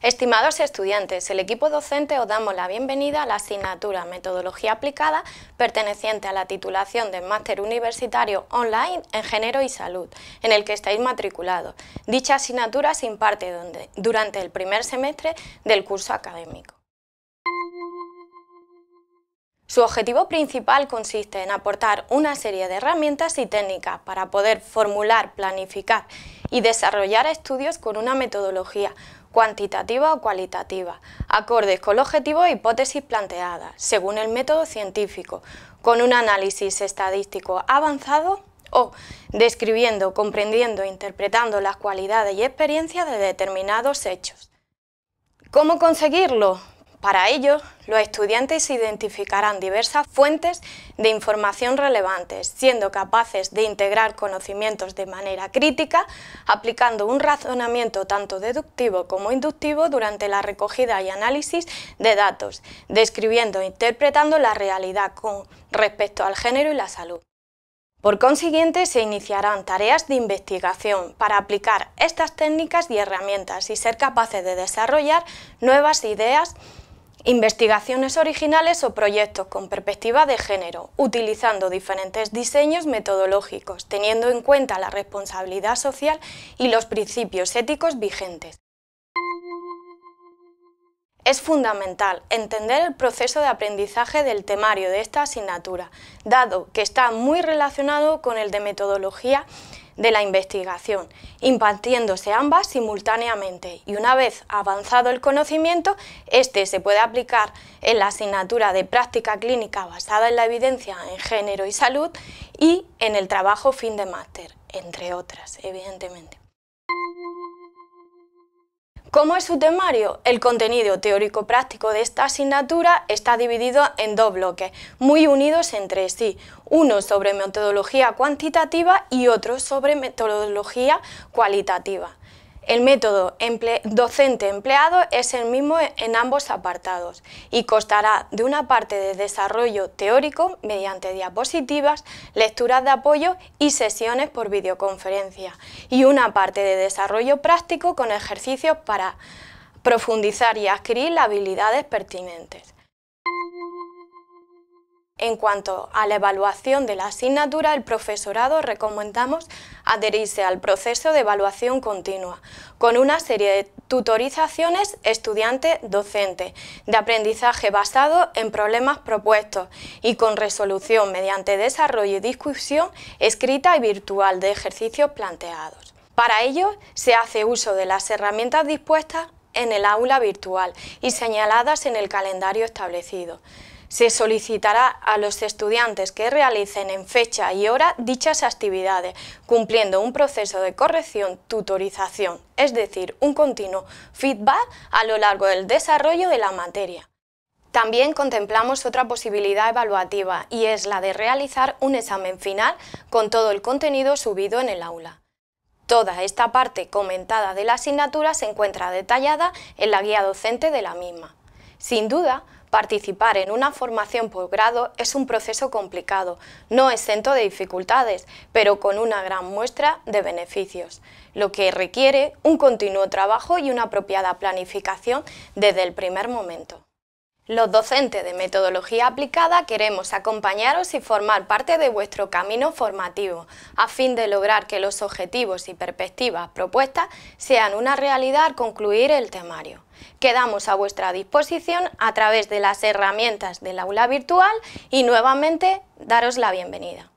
Estimados estudiantes, el equipo docente os damos la bienvenida a la asignatura Metodología Aplicada perteneciente a la titulación de Máster Universitario Online en Género y Salud, en el que estáis matriculados. Dicha asignatura se imparte durante el primer semestre del curso académico. Su objetivo principal consiste en aportar una serie de herramientas y técnicas para poder formular, planificar y desarrollar estudios con una metodología cuantitativa o cualitativa, acordes con el objetivo e hipótesis planteadas, según el método científico, con un análisis estadístico avanzado o describiendo, comprendiendo e interpretando las cualidades y experiencias de determinados hechos. ¿Cómo conseguirlo? Para ello, los estudiantes identificarán diversas fuentes de información relevantes, siendo capaces de integrar conocimientos de manera crítica, aplicando un razonamiento tanto deductivo como inductivo durante la recogida y análisis de datos, describiendo e interpretando la realidad con respecto al género y la salud. Por consiguiente, se iniciarán tareas de investigación para aplicar estas técnicas y herramientas y ser capaces de desarrollar nuevas ideas Investigaciones originales o proyectos con perspectiva de género, utilizando diferentes diseños metodológicos, teniendo en cuenta la responsabilidad social y los principios éticos vigentes. Es fundamental entender el proceso de aprendizaje del temario de esta asignatura, dado que está muy relacionado con el de metodología de la investigación, impartiéndose ambas simultáneamente y una vez avanzado el conocimiento, este se puede aplicar en la asignatura de práctica clínica basada en la evidencia en género y salud y en el trabajo fin de máster, entre otras, evidentemente. Como es su temario? El contenido teórico-práctico de esta asignatura está dividido en dos bloques, muy unidos entre sí, uno sobre metodología cuantitativa y otro sobre metodología cualitativa. El método docente empleado es el mismo en ambos apartados y constará de una parte de desarrollo teórico mediante diapositivas, lecturas de apoyo y sesiones por videoconferencia y una parte de desarrollo práctico con ejercicios para profundizar y adquirir las habilidades pertinentes. En cuanto a la evaluación de la asignatura, el profesorado recomendamos adherirse al proceso de evaluación continua, con una serie de tutorizaciones estudiante-docente, de aprendizaje basado en problemas propuestos y con resolución mediante desarrollo y discusión escrita y virtual de ejercicios planteados. Para ello, se hace uso de las herramientas dispuestas en el aula virtual y señaladas en el calendario establecido se solicitará a los estudiantes que realicen en fecha y hora dichas actividades, cumpliendo un proceso de corrección, tutorización, es decir, un continuo feedback a lo largo del desarrollo de la materia. También contemplamos otra posibilidad evaluativa y es la de realizar un examen final con todo el contenido subido en el aula. Toda esta parte comentada de la asignatura se encuentra detallada en la guía docente de la misma. Sin duda, Participar en una formación posgrado es un proceso complicado, no exento de dificultades, pero con una gran muestra de beneficios, lo que requiere un continuo trabajo y una apropiada planificación desde el primer momento. Los docentes de metodología aplicada queremos acompañaros y formar parte de vuestro camino formativo, a fin de lograr que los objetivos y perspectivas propuestas sean una realidad al concluir el temario. Quedamos a vuestra disposición a través de las herramientas del aula virtual y nuevamente daros la bienvenida.